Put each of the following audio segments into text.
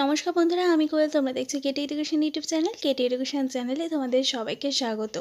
নমস্কার বন্ধুরা আমি কোয়েল তোমরা দেখছো কেটে এডুকেশন ইউটিউব চ্যানেল কেটে এডুকেশন চ্যানেলে তোমাদের সবাইকে স্বাগত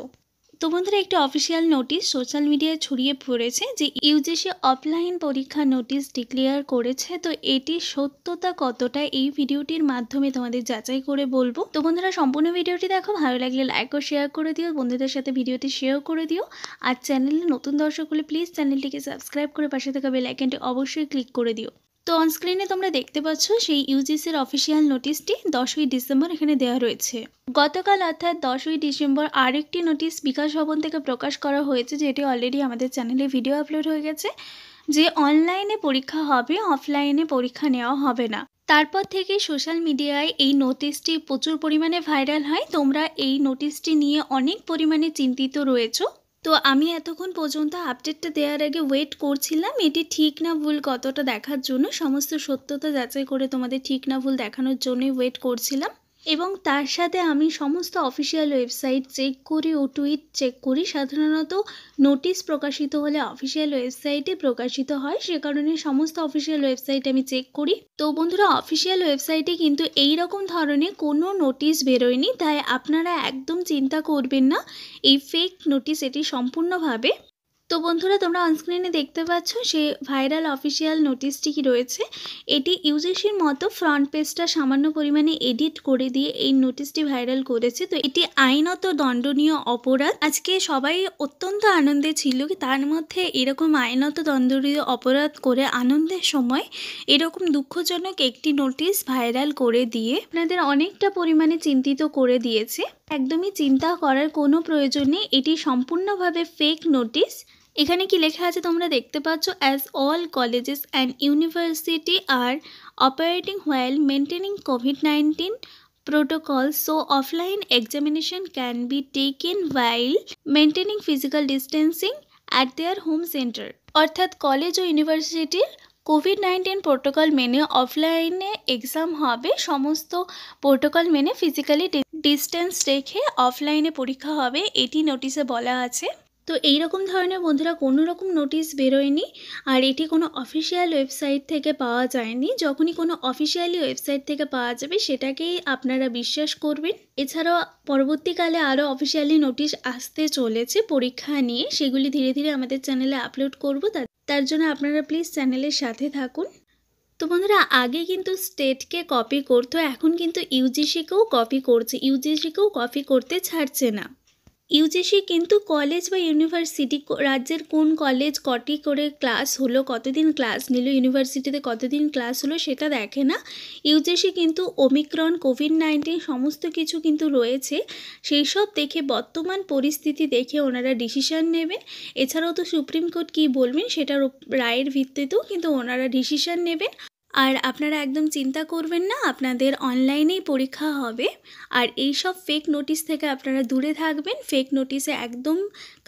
তো বন্ধুরা একটি অফিসিয়াল নোটিশ সোশ্যাল মিডিয়ায় ছড়িয়ে পড়েছে যে ইউজিসি অফলাইন পরীক্ষা নোটিশ ডিক্লেয়ার করেছে তো এটি সত্যতা কতটা এই ভিডিওটির মাধ্যমে তোমাদের যাচাই করে বলবো তো বন্ধুরা সম্পূর্ণ ভিডিওটি দেখো ভালো লাগলে লাইক ও শেয়ার করে দিও বন্ধুদের সাথে ভিডিওটি শেয়ার করে দিও আর চ্যানেলে নতুন দর্শক হলে প্লিজ চ্যানেলটিকে সাবস্ক্রাইব করে পাশে থাকা বেল আইকনটি অবশ্যই ক্লিক করে দিও তো অনস্ক্রিনে তোমরা দেখতে পাচ্ছ সেই ইউজিসির অফিসিয়াল নোটিশটি দশই ডিসেম্বর এখানে দেওয়া রয়েছে গতকাল অর্থাৎ দশই ডিসেম্বর আরেকটি নোটিশ বিকাশ ভবন থেকে প্রকাশ করা হয়েছে যেটি অলরেডি আমাদের চ্যানেলে ভিডিও আপলোড হয়ে গেছে যে অনলাইনে পরীক্ষা হবে অফলাইনে পরীক্ষা নেওয়া হবে না তারপর থেকে সোশ্যাল মিডিয়ায় এই নোটিশটি প্রচুর পরিমাণে ভাইরাল হয় তোমরা এই নোটিশটি নিয়ে অনেক পরিমাণে চিন্তিত রয়েছো তো আমি এতক্ষণ পর্যন্ত আপডেটটা দেওয়ার আগে ওয়েট করছিলাম এটি ঠিক না ভুল কতটা দেখার জন্য সমস্ত সত্যতা যাচাই করে তোমাদের ঠিক না ভুল দেখানোর জন্যই ওয়েট করছিলাম এবং তার সাথে আমি সমস্ত অফিসিয়াল ওয়েবসাইট চেক করি ও টুইট চেক করি সাধারণত নোটিশ প্রকাশিত হলে অফিসিয়াল ওয়েবসাইটে প্রকাশিত হয় সে কারণে সমস্ত অফিসিয়াল ওয়েবসাইট আমি চেক করি তো বন্ধুরা অফিসিয়াল ওয়েবসাইটে কিন্তু এই রকম ধরনের কোনো নোটিশ বেরোয়নি তাই আপনারা একদম চিন্তা করবেন না এই ফেক নোটিশ এটি সম্পূর্ণভাবে তো বন্ধুরা তোমরা অনস্ক্রিনে দেখতে পাচ্ছ সে ভাইরাল অফিসিয়াল নোটিশটি কি রয়েছে এটি ইউজেসির মতো ফ্রন্ট পেজটা সামান্য পরিমাণে এডিট করে দিয়ে এই নোটিশটি ভাইরাল করেছে তো এটি আইনত দণ্ডনীয় অপরাধ আজকে সবাই অত্যন্ত আনন্দে ছিল কি তার মধ্যে এরকম আইনত দণ্ডনীয় অপরাধ করে আনন্দের সময় এরকম দুঃখজনক একটি নোটিশ ভাইরাল করে দিয়ে আপনাদের অনেকটা পরিমাণে চিন্তিত করে দিয়েছে একদমই চিন্তা করার কোনো প্রয়োজন নেই এটি সম্পূর্ণভাবে ফেক নোটিশ এখানে কি লেখা আছে তোমরা দেখতে পাচ্ছ as all colleges and university are operating while maintaining COVID nineteen so offline examination can be be in while maintaining physical distancing at their home centre অর্থাৎ কলেজ ও ইউনিভার্সিটির কোভিড নাইন্টিন প্রোটোকল মেনে অফলাইনে এক্সাম হবে সমস্ত protocol মেনে physically distance রেখে অফলাইনে পরীক্ষা হবে এটি নোটিশে বলা আছে তো এই রকম ধরনের বন্ধুরা কোনো রকম নোটিশ বেরোয়নি আর এটি কোনো অফিসিয়াল ওয়েবসাইট থেকে পাওয়া যায়নি যখনই কোনো অফিসিয়ালি ওয়েবসাইট থেকে পাওয়া যাবে সেটাকেই আপনারা বিশ্বাস করবেন এছাড়াও পরবর্তীকালে আরও অফিসিয়ালি নোটিশ আসতে চলেছে পরীক্ষা নিয়ে সেগুলি ধীরে ধীরে আমাদের চ্যানেলে আপলোড করব তার জন্য আপনারা প্লিজ চ্যানেলের সাথে থাকুন তো বন্ধুরা আগে কিন্তু স্টেটকে কপি করতো এখন কিন্তু ইউজিসিকেও কপি করছে ইউজিসিকেও কপি করতে ছাড়ছে না ইউজিসি কিন্তু কলেজ বা ইউনিভার্সিটি রাজ্যের কোন কলেজ কটি করে ক্লাস হলো কতদিন ক্লাস নিল ইউনিভার্সিটিতে কতদিন ক্লাস হলো সেটা দেখে না ইউজিসি কিন্তু ওমিক্রন কোভিড নাইন্টিন সমস্ত কিছু কিন্তু রয়েছে সেই সব দেখে বর্তমান পরিস্থিতি দেখে ওনারা ডিসিশান নেবেন এছাড়াও তো সুপ্রিম কোর্ট কী বলবেন সেটার রায়ের ভিত্তিতেও কিন্তু ওনারা ডিসিশান নেবেন আর আপনারা একদম চিন্তা করবেন না আপনাদের অনলাইনেই পরীক্ষা হবে আর এই সব ফেক নোটিস থেকে আপনারা দূরে থাকবেন ফেক নোটিসে একদম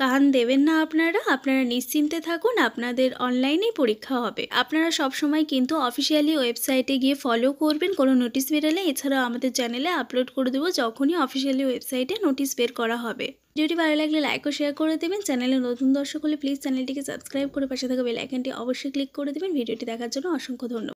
কান দেবেন না আপনারা আপনারা নিশ্চিন্তে থাকুন আপনাদের অনলাইনেই পরীক্ষা হবে আপনারা সব সময় কিন্তু অফিসিয়ালি ওয়েবসাইটে গিয়ে ফলো করবেন কোনো নোটিস বেরোলে এছাড়াও আমাদের চ্যানেলে আপলোড করে দেবো যখনই অফিসিয়ালি ওয়েবসাইটে নোটিস বের করা হবে ভিডিওটি ভালো লাগলে লাইক ও শেয়ার করে দেবেন চ্যানেলে নতুন দর্শক হলে প্লিজ চ্যানেলটিকে সাবস্ক্রাইব করে পাশে থাকা বেল আইকনটি অবশ্যই ক্লিক করে দেবেন ভিডিওটি দেখার জন্য অসংখ্য ধন্যবাদ